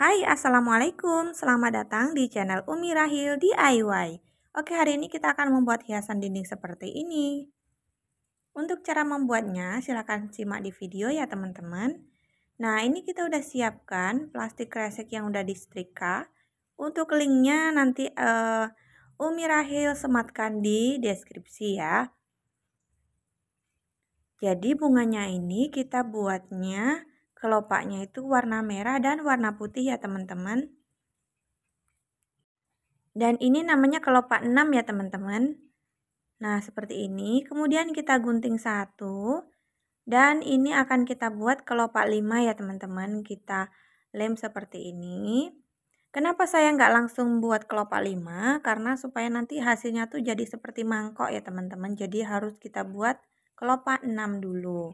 Hai, Assalamualaikum. Selamat datang di channel Umi Rahil DIY. Oke, hari ini kita akan membuat hiasan dinding seperti ini. Untuk cara membuatnya, silahkan simak di video ya teman-teman. Nah, ini kita udah siapkan plastik kresek yang udah disetrika. Untuk linknya nanti uh, Umi Rahil sematkan di deskripsi ya. Jadi bunganya ini kita buatnya kelopaknya itu warna merah dan warna putih ya teman-teman. Dan ini namanya kelopak 6 ya teman-teman. Nah seperti ini, kemudian kita gunting satu dan ini akan kita buat kelopak 5 ya teman-teman. Kita lem seperti ini. Kenapa saya nggak langsung buat kelopak 5? Karena supaya nanti hasilnya tuh jadi seperti mangkok ya teman-teman. Jadi harus kita buat kelopak 6 dulu.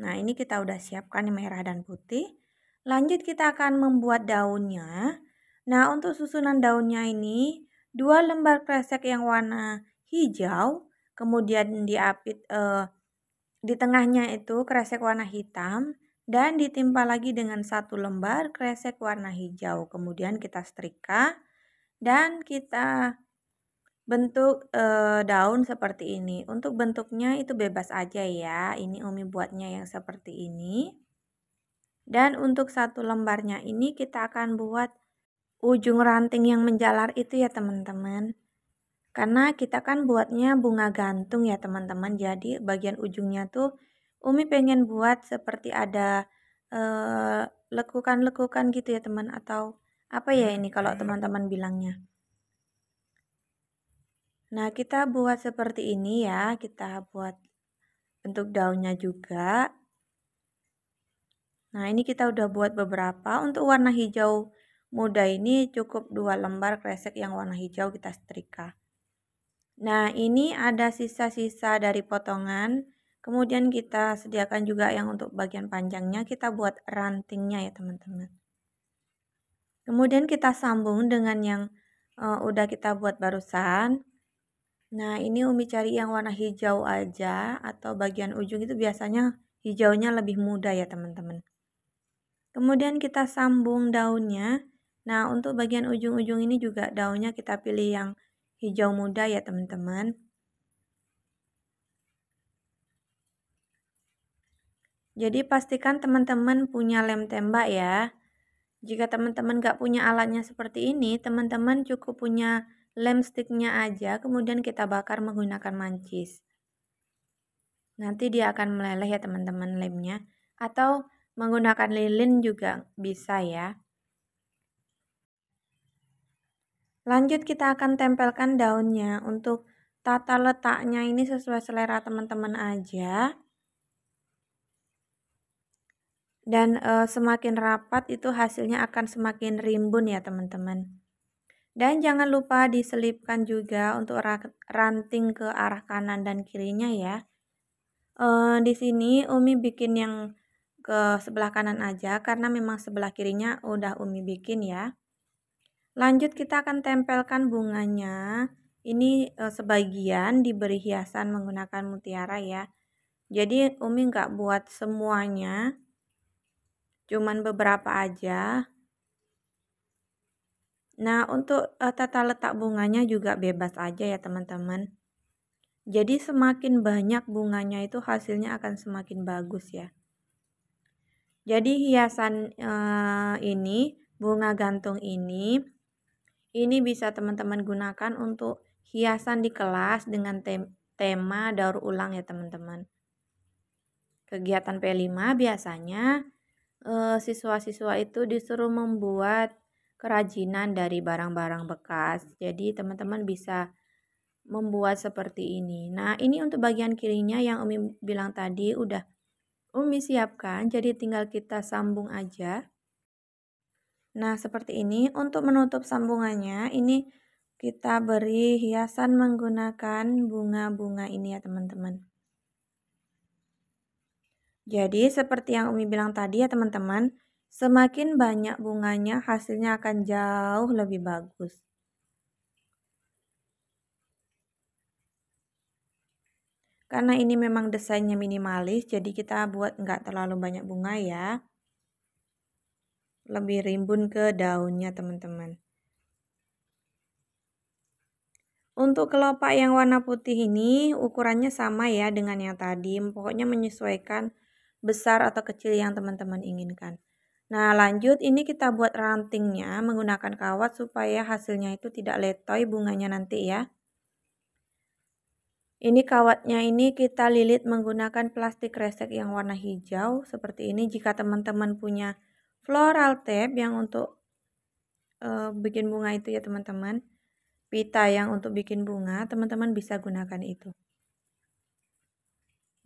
Nah ini kita udah siapkan merah dan putih. Lanjut kita akan membuat daunnya. Nah untuk susunan daunnya ini dua lembar kresek yang warna hijau, kemudian diapit eh, di tengahnya itu kresek warna hitam dan ditimpa lagi dengan satu lembar kresek warna hijau. Kemudian kita setrika dan kita bentuk e, daun seperti ini. Untuk bentuknya itu bebas aja ya. Ini Umi buatnya yang seperti ini. Dan untuk satu lembarnya ini kita akan buat ujung ranting yang menjalar itu ya teman-teman. Karena kita kan buatnya bunga gantung ya teman-teman. Jadi bagian ujungnya tuh Umi pengen buat seperti ada lekukan-lekukan gitu ya teman atau apa ya ini kalau teman-teman bilangnya Nah, kita buat seperti ini ya. Kita buat bentuk daunnya juga. Nah, ini kita udah buat beberapa. Untuk warna hijau muda ini cukup dua lembar kresek yang warna hijau kita setrika. Nah, ini ada sisa-sisa dari potongan. Kemudian kita sediakan juga yang untuk bagian panjangnya, kita buat rantingnya ya teman-teman. Kemudian kita sambung dengan yang uh, udah kita buat barusan. Nah, ini Umi cari yang warna hijau aja atau bagian ujung itu biasanya hijaunya lebih muda ya, teman-teman. Kemudian kita sambung daunnya. Nah, untuk bagian ujung-ujung ini juga daunnya kita pilih yang hijau muda ya, teman-teman. Jadi pastikan teman-teman punya lem tembak ya. Jika teman-teman gak punya alatnya seperti ini, teman-teman cukup punya lem sticknya aja kemudian kita bakar menggunakan mancis nanti dia akan meleleh ya teman-teman lemnya atau menggunakan lilin juga bisa ya lanjut kita akan tempelkan daunnya untuk tata letaknya ini sesuai selera teman-teman aja dan e, semakin rapat itu hasilnya akan semakin rimbun ya teman-teman dan jangan lupa diselipkan juga untuk ranting ke arah kanan dan kirinya ya. E, di sini Umi bikin yang ke sebelah kanan aja karena memang sebelah kirinya udah Umi bikin ya. Lanjut kita akan tempelkan bunganya. Ini e, sebagian diberi hiasan menggunakan mutiara ya. Jadi Umi nggak buat semuanya, cuman beberapa aja Nah, untuk uh, tata letak bunganya juga bebas aja ya, teman-teman. Jadi semakin banyak bunganya itu hasilnya akan semakin bagus ya. Jadi hiasan uh, ini, bunga gantung ini ini bisa teman-teman gunakan untuk hiasan di kelas dengan tem tema daur ulang ya, teman-teman. Kegiatan P5 biasanya eh, siswa-siswa itu disuruh membuat kerajinan dari barang-barang bekas. Jadi teman-teman bisa membuat seperti ini. Nah, ini untuk bagian kirinya yang Umi bilang tadi udah Umi siapkan, jadi tinggal kita sambung aja. Nah, seperti ini untuk menutup sambungannya, ini kita beri hiasan menggunakan bunga-bunga ini ya, teman-teman. Jadi seperti yang Umi bilang tadi ya teman-teman, Semakin banyak bunganya, hasilnya akan jauh lebih bagus. Karena ini memang desainnya minimalis, jadi kita buat nggak terlalu banyak bunga ya. Lebih rimbun ke daunnya teman-teman. Untuk kelopak yang warna putih ini ukurannya sama ya dengan yang tadi. Pokoknya menyesuaikan besar atau kecil yang teman-teman inginkan. Nah lanjut ini kita buat rantingnya menggunakan kawat supaya hasilnya itu tidak letoy bunganya nanti ya. Ini kawatnya ini kita lilit menggunakan plastik resek yang warna hijau seperti ini. Jika teman-teman punya floral tape yang untuk uh, bikin bunga itu ya teman-teman. Pita yang untuk bikin bunga teman-teman bisa gunakan itu.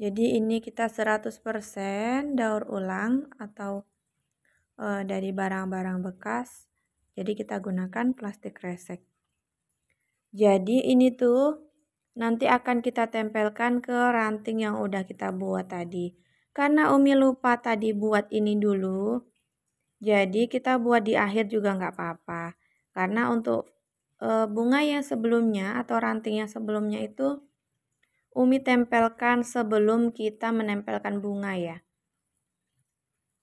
Jadi ini kita 100% daur ulang atau e, dari barang-barang bekas. Jadi kita gunakan plastik resek. Jadi ini tuh nanti akan kita tempelkan ke ranting yang udah kita buat tadi. Karena Umi lupa tadi buat ini dulu, jadi kita buat di akhir juga nggak apa-apa. Karena untuk e, bunga yang sebelumnya atau ranting yang sebelumnya itu Umi tempelkan sebelum kita menempelkan bunga ya.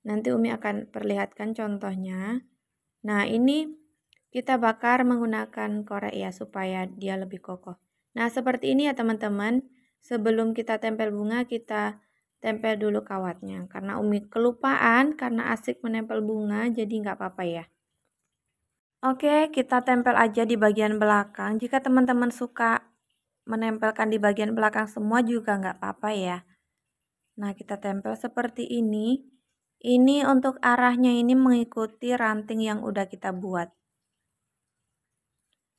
Nanti Umi akan perlihatkan contohnya. Nah, ini kita bakar menggunakan korek ya supaya dia lebih kokoh. Nah, seperti ini ya teman-teman. Sebelum kita tempel bunga, kita tempel dulu kawatnya. Karena Umi kelupaan, karena asik menempel bunga, jadi nggak apa-apa ya. Oke, kita tempel aja di bagian belakang. Jika teman-teman suka menempelkan di bagian belakang semua juga nggak apa-apa ya. Nah, kita tempel seperti ini. Ini untuk arahnya ini mengikuti ranting yang udah kita buat.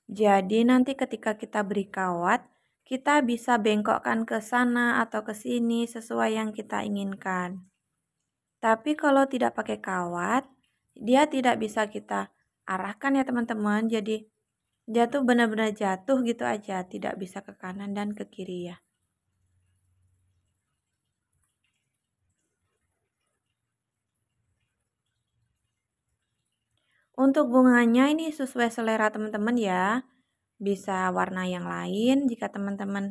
Jadi nanti ketika kita beri kawat, kita bisa bengkokkan ke sana atau ke sini sesuai yang kita inginkan. Tapi kalau tidak pakai kawat, dia tidak bisa kita arahkan ya teman-teman. Jadi jatuh tuh benar-benar jatuh gitu aja, tidak bisa ke kanan dan ke kiri ya. Untuk bunganya ini sesuai selera teman-teman ya. Bisa warna yang lain jika teman-teman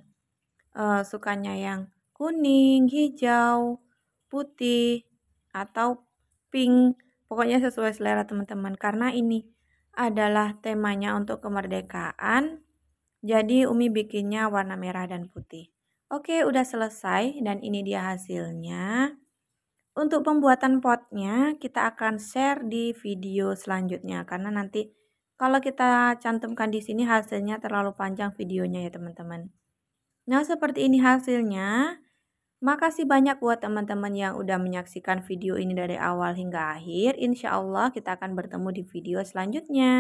uh, sukanya yang kuning, hijau, putih, atau pink. Pokoknya sesuai selera teman-teman. Karena ini adalah temanya untuk kemerdekaan. Jadi Umi bikinnya warna merah dan putih. Oke, udah selesai dan ini dia hasilnya. Untuk pembuatan potnya kita akan share di video selanjutnya karena nanti kalau kita cantumkan di sini hasilnya terlalu panjang videonya ya teman-teman. Nah seperti ini hasilnya. Makasih banyak buat teman-teman yang udah menyaksikan video ini dari awal hingga akhir. Insya Allah kita akan bertemu di video selanjutnya.